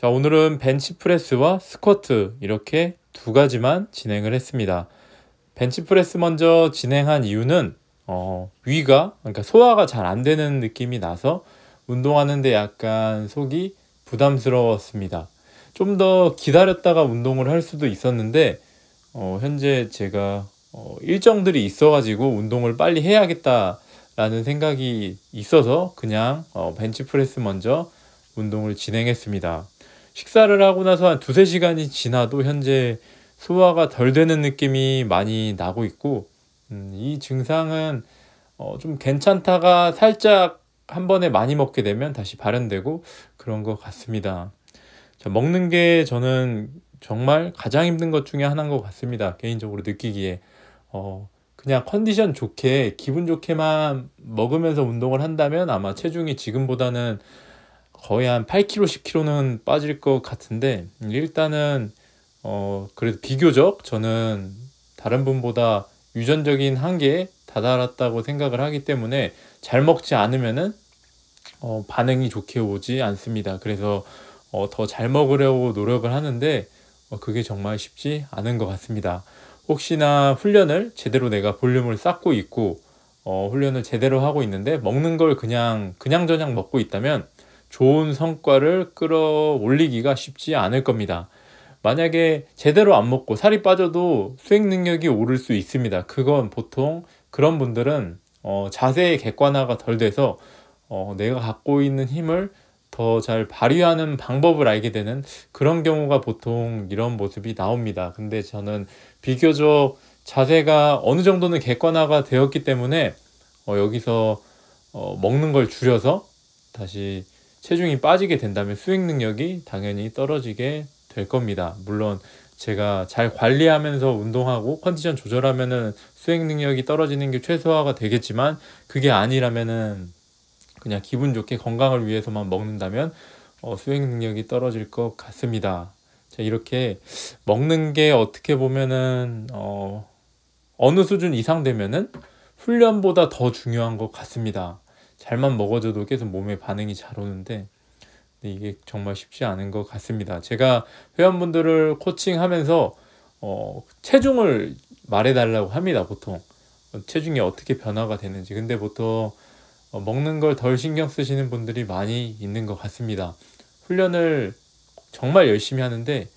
자, 오늘은 벤치프레스와 스쿼트 이렇게 두 가지만 진행을 했습니다. 벤치프레스 먼저 진행한 이유는 어, 위가 그러니까 소화가 잘 안 되는 느낌이 나서 운동하는데 약간 속이 부담스러웠습니다. 좀 더 기다렸다가 운동을 할 수도 있었는데 어, 현재 제가 어, 일정들이 있어가지고 운동을 빨리 해야겠다라는 생각이 있어서 그냥 어, 벤치프레스 먼저 운동을 진행했습니다. 식사를 하고 나서 한 두세 시간이 지나도 현재 소화가 덜 되는 느낌이 많이 나고 있고 음, 이 증상은 어, 좀 괜찮다가 살짝 한 번에 많이 먹게 되면 다시 발현되고 그런 것 같습니다. 자, 먹는 게 저는 정말 가장 힘든 것 중에 하나인 것 같습니다. 개인적으로 느끼기에 어, 그냥 컨디션 좋게 기분 좋게만 먹으면서 운동을 한다면 아마 체중이 지금보다는 거의 한 8kg, 10kg는 빠질 것 같은데 음, 일단은 어 그래도 비교적 저는 다른 분보다 유전적인 한계에 다다랐다고 생각을 하기 때문에 잘 먹지 않으면은 어 반응이 좋게 오지 않습니다. 그래서 어 더 잘 먹으려고 노력을 하는데 어 그게 정말 쉽지 않은 것 같습니다. 혹시나 훈련을 제대로 내가 볼륨을 쌓고 있고 어, 훈련을 제대로 하고 있는데 먹는 걸 그냥 그냥 저냥 먹고 있다면 좋은 성과를 끌어올리기가 쉽지 않을 겁니다. 만약에 제대로 안 먹고 살이 빠져도 수행 능력이 오를 수 있습니다. 그건 보통 그런 분들은 어, 자세의 객관화가 덜 돼서 어, 내가 갖고 있는 힘을 더 잘 발휘하는 방법을 알게 되는 그런 경우가 보통 이런 모습이 나옵니다. 근데 저는 비교적 자세가 어느 정도는 객관화가 되었기 때문에 어, 여기서 어, 먹는 걸 줄여서 다시 체중이 빠지게 된다면 수행 능력이 당연히 떨어지게 될 겁니다. 물론 제가 잘 관리하면서 운동하고 컨디션 조절하면은 수행 능력이 떨어지는 게 최소화가 되겠지만 그게 아니라면은 그냥 기분 좋게 건강을 위해서만 먹는다면 어, 수행 능력이 떨어질 것 같습니다. 자, 이렇게 먹는 게 어떻게 보면은 어, 어느 수준 이상 되면은 훈련보다 더 중요한 것 같습니다. 잘만 먹어줘도 계속 몸에 반응이 잘 오는데 이게 정말 쉽지 않은 것 같습니다. 제가 회원분들을 코칭하면서 어, 체중을 말해달라고 합니다. 보통 체중이 어떻게 변화가 되는지 근데 보통 어, 먹는 걸 덜 신경 쓰시는 분들이 많이 있는 것 같습니다. 훈련을 정말 열심히 하는데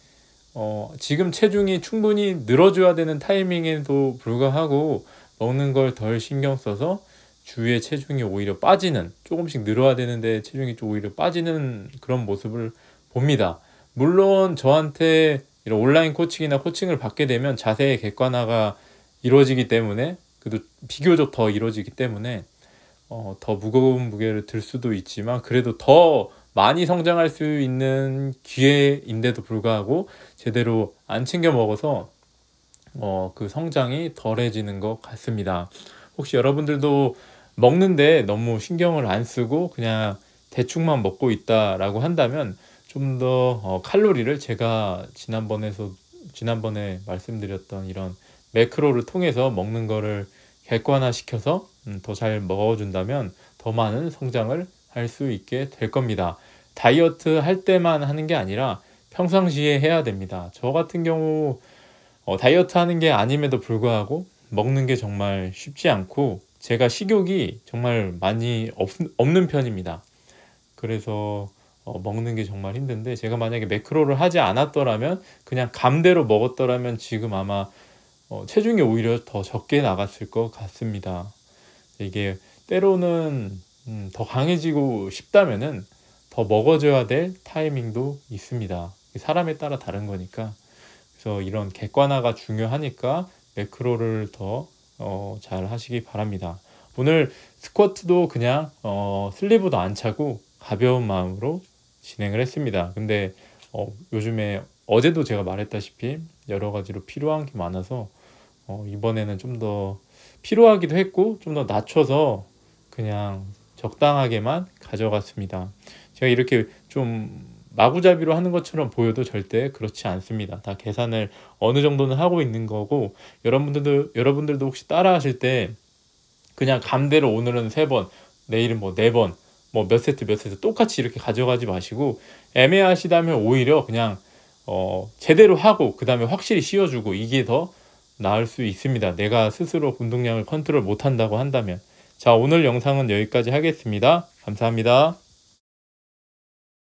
어, 지금 체중이 충분히 늘어줘야 되는 타이밍에도 불구하고 먹는 걸 덜 신경 써서 주의 위 체중이 오히려 빠지는 조금씩 늘어야 되는데 체중이 좀 오히려 빠지는 그런 모습을 봅니다. 물론 저한테 이런 온라인 코칭이나 코칭을 받게 되면 자세의 객관화가 이루어지기 때문에 그래도 비교적 더 이루어지기 때문에 어, 더 무거운 무게를 들 수도 있지만 그래도 더 많이 성장할 수 있는 기회인데도 불구하고 제대로 안 챙겨 먹어서 어, 그 성장이 덜해지는 것 같습니다. 혹시 여러분들도 먹는데 너무 신경을 안 쓰고 그냥 대충만 먹고 있다라고 한다면 좀더 어, 칼로리를 제가 지난번에서 지난번에 말씀드렸던 이런 매크로를 통해서 먹는 거를 객관화시켜서 음, 더잘 먹어준다면 더 많은 성장을 할 수 있게 될 겁니다. 다이어트 할 때만 하는 게 아니라 평상시에 해야 됩니다. 저 같은 경우 어, 다이어트 하는 게 아님에도 불구하고 먹는 게 정말 쉽지 않고 제가 식욕이 정말 많이 없, 없는 편입니다. 그래서 어, 먹는 게 정말 힘든데 제가 만약에 매크로를 하지 않았더라면 그냥 감대로 먹었더라면 지금 아마 어, 체중이 오히려 더 적게 나갔을 것 같습니다. 이게 때로는 음, 더 강해지고 싶다면은 더 먹어줘야 될 타이밍도 있습니다. 사람에 따라 다른 거니까. 그래서 이런 객관화가 중요하니까 매크로를 더 어, 잘 하시기 바랍니다. 오늘 스쿼트도 그냥 어, 슬리브도 안 차고 가벼운 마음으로 진행을 했습니다. 근데 어, 요즘에 어제도 제가 말했다시피 여러 가지로 필요한 게 많아서 어, 이번에는 좀 더 필요하기도 했고 좀 더 낮춰서 그냥 적당하게만 가져갔습니다. 제가 이렇게 좀 마구잡이로 하는 것처럼 보여도 절대 그렇지 않습니다. 다 계산을 어느 정도는 하고 있는 거고 여러분들도 여러분들도 혹시 따라 하실 때 그냥 감대로 오늘은 세 번, 내일은 뭐 네 번, 뭐 몇 세트 몇 세트 똑같이 이렇게 가져가지 마시고 애매하시다면 오히려 그냥 어 제대로 하고 그다음에 확실히 쉬어 주고 이게 더 나을 수 있습니다. 내가 스스로 운동량을 컨트롤 못 한다고 한다면 자, 오늘 영상은 여기까지 하겠습니다. 감사합니다.